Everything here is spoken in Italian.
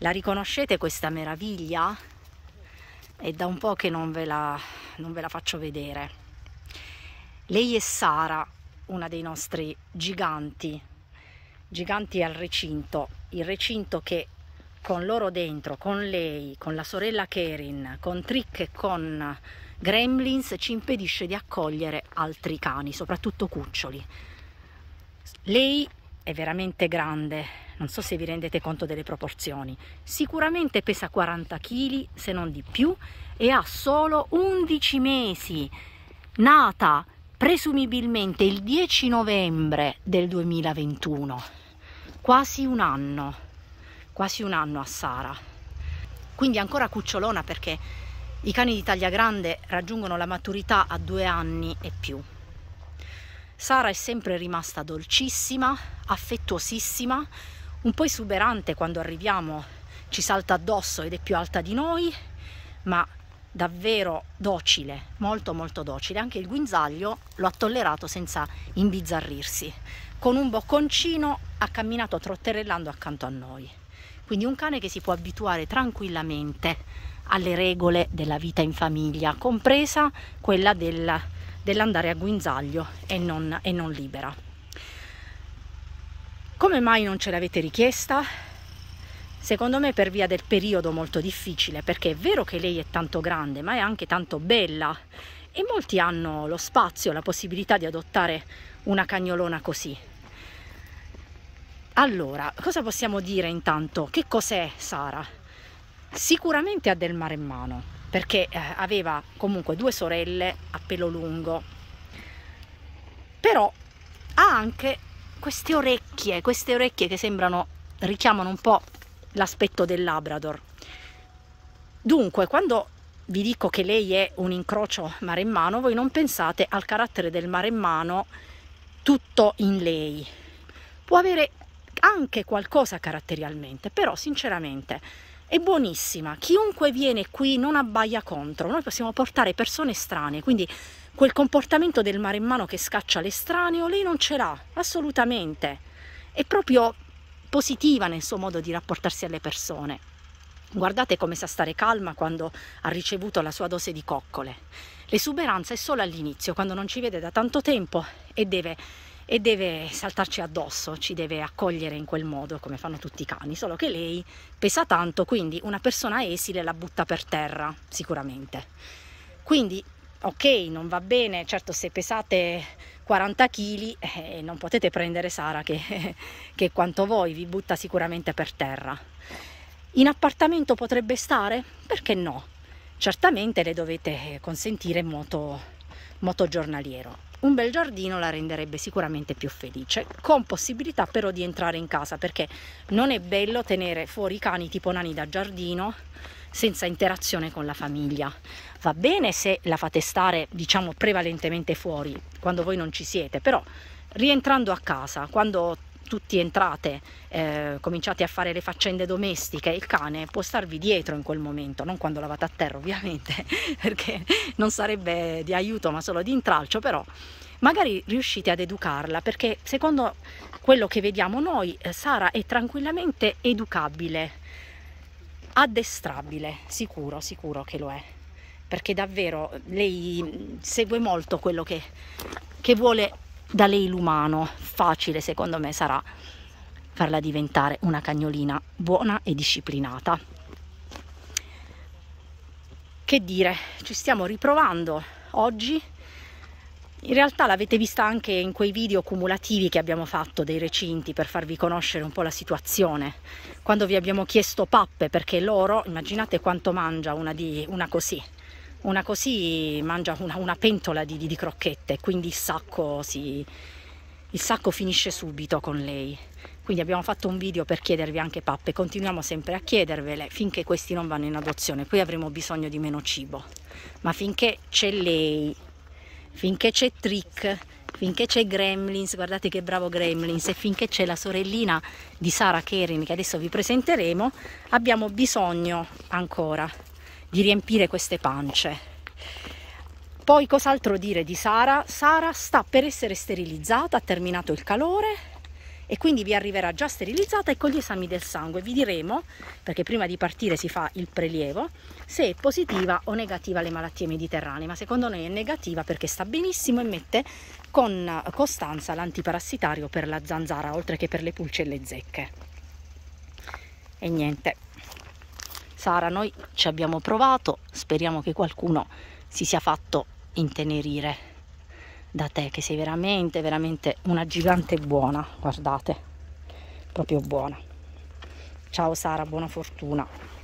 La riconoscete questa meraviglia? È da un po' che non ve la, non ve la faccio vedere. Lei è Sara, una dei nostri giganti, giganti al recinto, il recinto che con loro dentro, con lei, con la sorella Kerin, con Trick e con Gremlins ci impedisce di accogliere altri cani, soprattutto cuccioli. Lei è veramente grande, non so se vi rendete conto delle proporzioni, sicuramente pesa 40 kg se non di più e ha solo 11 mesi, nata presumibilmente il 10 novembre del 2021, quasi un anno, quasi un anno a Sara, quindi ancora cucciolona perché i cani di taglia grande raggiungono la maturità a due anni e più. Sara è sempre rimasta dolcissima, affettuosissima, un po' esuberante quando arriviamo, ci salta addosso ed è più alta di noi, ma davvero docile, molto molto docile, anche il guinzaglio lo ha tollerato senza imbizzarrirsi. Con un bocconcino ha camminato trotterellando accanto a noi. Quindi un cane che si può abituare tranquillamente alle regole della vita in famiglia, compresa quella del, dell'andare a guinzaglio e non, e non libera. Come mai non ce l'avete richiesta? Secondo me per via del periodo molto difficile, perché è vero che lei è tanto grande, ma è anche tanto bella e molti hanno lo spazio, la possibilità di adottare una cagnolona così. Allora, cosa possiamo dire intanto? Che cos'è Sara? Sicuramente ha del mare in mano, perché eh, aveva comunque due sorelle a pelo lungo, però ha anche queste orecchie, queste orecchie che sembrano, richiamano un po' l'aspetto del Labrador. Dunque, quando vi dico che lei è un incrocio maremmano, voi non pensate al carattere del maremmano tutto in lei. Può avere anche qualcosa caratterialmente, però sinceramente è buonissima. Chiunque viene qui non abbaia contro. Noi possiamo portare persone strane, quindi quel comportamento del mare in mano che scaccia l'estraneo, lei non ce l'ha, assolutamente. È proprio positiva nel suo modo di rapportarsi alle persone. Guardate come sa stare calma quando ha ricevuto la sua dose di coccole. L'esuberanza è solo all'inizio, quando non ci vede da tanto tempo e deve, e deve saltarci addosso, ci deve accogliere in quel modo, come fanno tutti i cani, solo che lei pesa tanto, quindi una persona esile la butta per terra, sicuramente. Quindi ok, non va bene, certo se pesate 40 kg eh, non potete prendere Sara che, che quanto voi vi butta sicuramente per terra. In appartamento potrebbe stare? Perché no? Certamente le dovete eh, consentire moto, moto giornaliero. Un bel giardino la renderebbe sicuramente più felice, con possibilità però di entrare in casa perché non è bello tenere fuori i cani tipo nani da giardino senza interazione con la famiglia. Va bene se la fate stare, diciamo, prevalentemente fuori, quando voi non ci siete, però rientrando a casa, quando tutti entrate, eh, cominciate a fare le faccende domestiche, il cane può starvi dietro in quel momento, non quando lavate a terra ovviamente, perché non sarebbe di aiuto ma solo di intralcio, però magari riuscite ad educarla perché secondo quello che vediamo noi eh, Sara è tranquillamente educabile addestrabile, sicuro, sicuro che lo è, perché davvero lei segue molto quello che, che vuole da lei l'umano, facile secondo me sarà farla diventare una cagnolina buona e disciplinata. Che dire, ci stiamo riprovando oggi in realtà l'avete vista anche in quei video cumulativi che abbiamo fatto dei recinti per farvi conoscere un po' la situazione. Quando vi abbiamo chiesto pappe perché loro, immaginate quanto mangia una, di, una così, una così mangia una, una pentola di, di, di, crocchette, quindi il sacco, si, il sacco finisce subito con lei. Quindi abbiamo fatto un video per chiedervi anche pappe, continuiamo sempre a chiedervele finché questi non vanno in adozione, poi avremo bisogno di meno cibo, ma finché c'è lei finché c'è Trick, finché c'è Gremlins, guardate che bravo Gremlins, e finché c'è la sorellina di Sara Kerin che adesso vi presenteremo, abbiamo bisogno ancora di riempire queste pance. Poi cos'altro dire di Sara? Sara sta per essere sterilizzata, ha terminato il calore, e quindi vi arriverà già sterilizzata e con gli esami del sangue vi diremo, perché prima di partire si fa il prelievo, se è positiva o negativa le malattie mediterranee, ma secondo noi è negativa perché sta benissimo e mette con costanza l'antiparassitario per la zanzara, oltre che per le pulce e le zecche. E niente, Sara, noi ci abbiamo provato, speriamo che qualcuno si sia fatto intenerire da te che sei veramente veramente una gigante buona guardate proprio buona ciao Sara buona fortuna